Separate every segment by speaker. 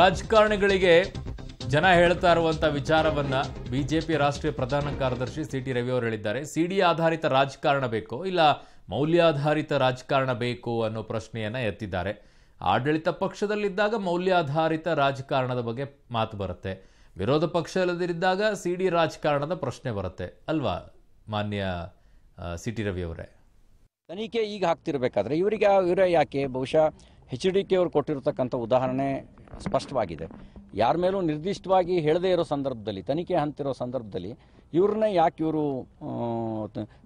Speaker 1: ರಾಜಕಾರಣಿಗಳಿಗೆ ಜನ ಹೇಳ್ತಾ ಇರುವಂತ ವಿಚಾರವನ್ನ ಬಿಜೆಪಿ ರಾಷ್ಟ್ರೀಯ ಪ್ರಧಾನ ಕಾರ್ಯದರ್ಶಿ ಸಿ ಟಿ ರವಿ ಅವರು ಹೇಳಿದ್ದಾರೆ ಸಿ ಡಿ ಆಧಾರಿತ ರಾಜಕಾರಣ ಬೇಕು ಇಲ್ಲ ಮೌಲ್ಯಾಧಾರಿತ ರಾಜಕಾರಣ ಬೇಕು ಅನ್ನೋ ಪ್ರಶ್ನೆಯನ್ನ ಎತ್ತಿದ್ದಾರೆ ಆಡಳಿತ ಪಕ್ಷದಲ್ಲಿದ್ದಾಗ ಮೌಲ್ಯಾಧಾರಿತ ರಾಜಕಾರಣದ ಬಗ್ಗೆ ಮಾತು ಬರುತ್ತೆ ವಿರೋಧ ಪಕ್ಷದಲ್ಲಿದ್ದಾಗ ಸಿ ಡಿ ರಾಜಕಾರಣದ ಪ್ರಶ್ನೆ ಬರುತ್ತೆ ಅಲ್ವಾ ಮಾನ್ಯ ಸಿ ಟಿ ರವಿ ಅವರೇ
Speaker 2: ತನಿಖೆ ಈಗ ಹಾಕ್ತಿರ್ಬೇಕಾದ್ರೆ ಇವರಿಗೆ ಇವರೇ ಯಾಕೆ ಬಹುಶಃ ಎಚ್ ಡಿ ಕೆ ಅವ್ರು ಕೊಟ್ಟಿರತಕ್ಕಂಥ ಉದಾಹರಣೆ ಸ್ಪಷ್ಟವಾಗಿದೆ ಯಾರ ಮೇಲೂ ನಿರ್ದಿಷ್ಟವಾಗಿ ಹೇಳದೇ ಇರೋ ಸಂದರ್ಭದಲ್ಲಿ ತನಿಖೆ ಹಂತಿರೋ ಸಂದರ್ಭದಲ್ಲಿ ಇವ್ರನ್ನೇ ಯಾಕೆ ಇವರು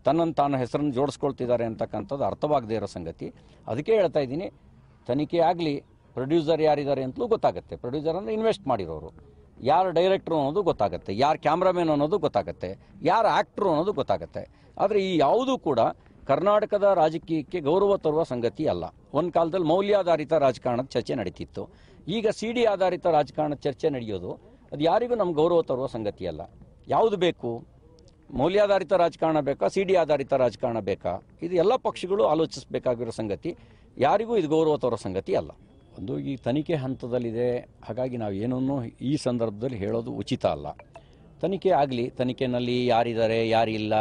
Speaker 2: ತನ್ನನ್ನು ತಾನು ಹೆಸರನ್ನು ಜೋಡಿಸ್ಕೊಳ್ತಿದ್ದಾರೆ ಅಂತಕ್ಕಂಥದ್ದು ಅರ್ಥವಾಗದೇ ಇರೋ ಸಂಗತಿ ಅದಕ್ಕೆ ಹೇಳ್ತಾ ಇದ್ದೀನಿ ತನಿಖೆ ಆಗಲಿ ಪ್ರೊಡ್ಯೂಸರ್ ಯಾರಿದ್ದಾರೆ ಅಂತಲೂ ಗೊತ್ತಾಗುತ್ತೆ ಪ್ರೊಡ್ಯೂಸರ್ ಅಂದರೆ ಇನ್ವೆಸ್ಟ್ ಮಾಡಿರೋರು ಯಾರು ಡೈರೆಕ್ಟ್ರು ಅನ್ನೋದು ಗೊತ್ತಾಗುತ್ತೆ ಯಾರು ಕ್ಯಾಮ್ರಾಮನ್ ಅನ್ನೋದು ಗೊತ್ತಾಗುತ್ತೆ ಯಾರು ಆ್ಯಕ್ಟ್ರು ಅನ್ನೋದು ಗೊತ್ತಾಗುತ್ತೆ ಆದರೆ ಈ ಯಾವುದೂ ಕೂಡ ಕರ್ನಾಟಕದ ರಾಜಕೀಯಕ್ಕೆ ಗೌರವ ತರುವ ಸಂಗತಿ ಅಲ್ಲ ಒಂದು ಕಾಲದಲ್ಲಿ ಮೌಲ್ಯಾಧಾರಿತ ರಾಜಕಾರಣದ ಚರ್ಚೆ ನಡೀತಿತ್ತು ಈಗ ಸಿ ಡಿ ಆಧಾರಿತ ರಾಜಕಾರಣದ ಚರ್ಚೆ ನಡೆಯೋದು ಅದು ಯಾರಿಗೂ ನಮ್ಮ ಗೌರವ ತರುವ ಸಂಗತಿ ಅಲ್ಲ ಯಾವುದು ಬೇಕು ಮೌಲ್ಯಾಧಾರಿತ ರಾಜಕಾರಣ ಬೇಕಾ ಸಿ ಡಿ ಆಧಾರಿತ ರಾಜಕಾರಣ ಬೇಕಾ ಇದು ಎಲ್ಲ ಪಕ್ಷಗಳು ಆಲೋಚಿಸಬೇಕಾಗಿರೋ ಸಂಗತಿ ಯಾರಿಗೂ ಇದು ಗೌರವ ತರುವ ಸಂಗತಿ ಅಲ್ಲ ಒಂದು ಈ ತನಿಖೆ ಹಂತದಲ್ಲಿದೆ ಹಾಗಾಗಿ ನಾವು ಏನನ್ನೂ ಈ ಸಂದರ್ಭದಲ್ಲಿ ಹೇಳೋದು ಉಚಿತ ಅಲ್ಲ ತನಿಖೆ ಆಗಲಿ ತನಿಖೆಯಲ್ಲಿ ಯಾರಿದ್ದಾರೆ ಯಾರಿಲ್ಲ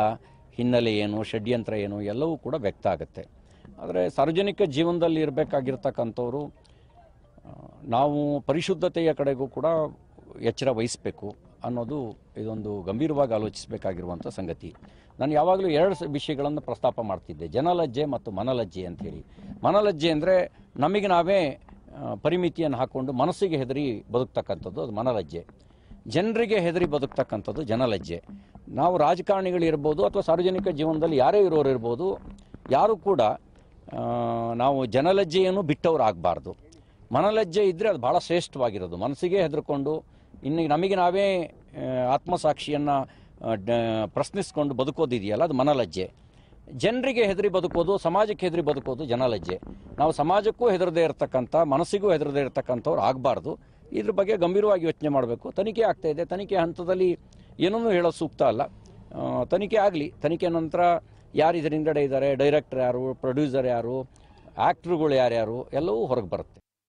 Speaker 2: ಹಿನ್ನೆಲೆ ಏನು ಷಡ್ಯಂತ್ರ ಏನು ಎಲ್ಲವೂ ಕೂಡ ವ್ಯಕ್ತ ಆಗುತ್ತೆ ಆದರೆ ಸಾರ್ವಜನಿಕ ಜೀವನದಲ್ಲಿ ಇರಬೇಕಾಗಿರ್ತಕ್ಕಂಥವ್ರು ನಾವು ಪರಿಶುದ್ಧತೆಯ ಕಡೆಗೂ ಕೂಡ ಎಚ್ಚರ ವಹಿಸಬೇಕು ಅನ್ನೋದು ಇದೊಂದು ಗಂಭೀರವಾಗಿ ಆಲೋಚಿಸಬೇಕಾಗಿರುವಂಥ ಸಂಗತಿ ನಾನು ಯಾವಾಗಲೂ ಎರಡು ವಿಷಯಗಳನ್ನು ಪ್ರಸ್ತಾಪ ಮಾಡ್ತಿದ್ದೆ ಜನಲಜ್ಜೆ ಮತ್ತು ಮನಲಜ್ಜೆ ಅಂಥೇಳಿ ಮನಲಜ್ಜೆ ಅಂದರೆ ನಮಗೆ ನಾವೇ ಪರಿಮಿತಿಯನ್ನು ಹಾಕ್ಕೊಂಡು ಮನಸ್ಸಿಗೆ ಹೆದರಿ ಬದುಕ್ತಕ್ಕಂಥದ್ದು ಅದು ಮನಲಜ್ಜೆ ಜನರಿಗೆ ಹೆದರಿ ಬದುಕ್ತಕ್ಕಂಥದ್ದು ಜನಲಜ್ಜೆ ನಾವು ರಾಜಕಾರಣಿಗಳಿರ್ಬೋದು ಅಥವಾ ಸಾರ್ವಜನಿಕ ಜೀವನದಲ್ಲಿ ಯಾರೇ ಇರೋರು ಇರ್ಬೋದು ಯಾರೂ ಕೂಡ ನಾವು ಜನಲಜ್ಜೆಯನ್ನು ಬಿಟ್ಟವ್ರು ಆಗಬಾರ್ದು ಮನಲಜ್ಜೆ ಇದ್ದರೆ ಅದು ಭಾಳ ಶ್ರೇಷ್ಠವಾಗಿರೋದು ಮನಸ್ಸಿಗೆ ಹೆದರ್ಕೊಂಡು ಇನ್ನು ನಮಗೆ ನಾವೇ ಆತ್ಮಸಾಕ್ಷಿಯನ್ನು ಪ್ರಶ್ನಿಸ್ಕೊಂಡು ಬದುಕೋದಿದೆಯಲ್ಲ ಅದು ಮನಲಜ್ಜೆ ಜನರಿಗೆ ಹೆದರಿ ಬದುಕೋದು ಸಮಾಜಕ್ಕೆ ಹೆದರಿ ಬದುಕೋದು ಜನಲಜ್ಜೆ ನಾವು ಸಮಾಜಕ್ಕೂ ಹೆದರದೇ ಇರತಕ್ಕಂಥ ಮನಸ್ಸಿಗೂ ಹೆದರದೇ ಇರತಕ್ಕಂಥವ್ರು ಆಗಬಾರ್ದು ಇದ್ರ ಬಗ್ಗೆ ಗಂಭೀರವಾಗಿ ಯೋಚನೆ ಮಾಡಬೇಕು ತನಿಖೆ ಆಗ್ತಾ ಇದೆ ತನಿಖೆ ಹಂತದಲ್ಲಿ ಏನನ್ನೂ ಹೇಳೋದು ಸೂಕ್ತ ಅಲ್ಲ ತನಿಖೆ ಆಗಲಿ ತನಿಖೆ ನಂತರ ಯಾರು ಇದರ ಇದ್ದಾರೆ ಡೈರೆಕ್ಟರ್ ಯಾರು ಪ್ರೊಡ್ಯೂಸರ್ ಯಾರು ಆ್ಯಕ್ಟ್ರುಗಳು ಯಾರ್ಯಾರು ಎಲ್ಲವೂ ಹೊರಗೆ ಬರುತ್ತೆ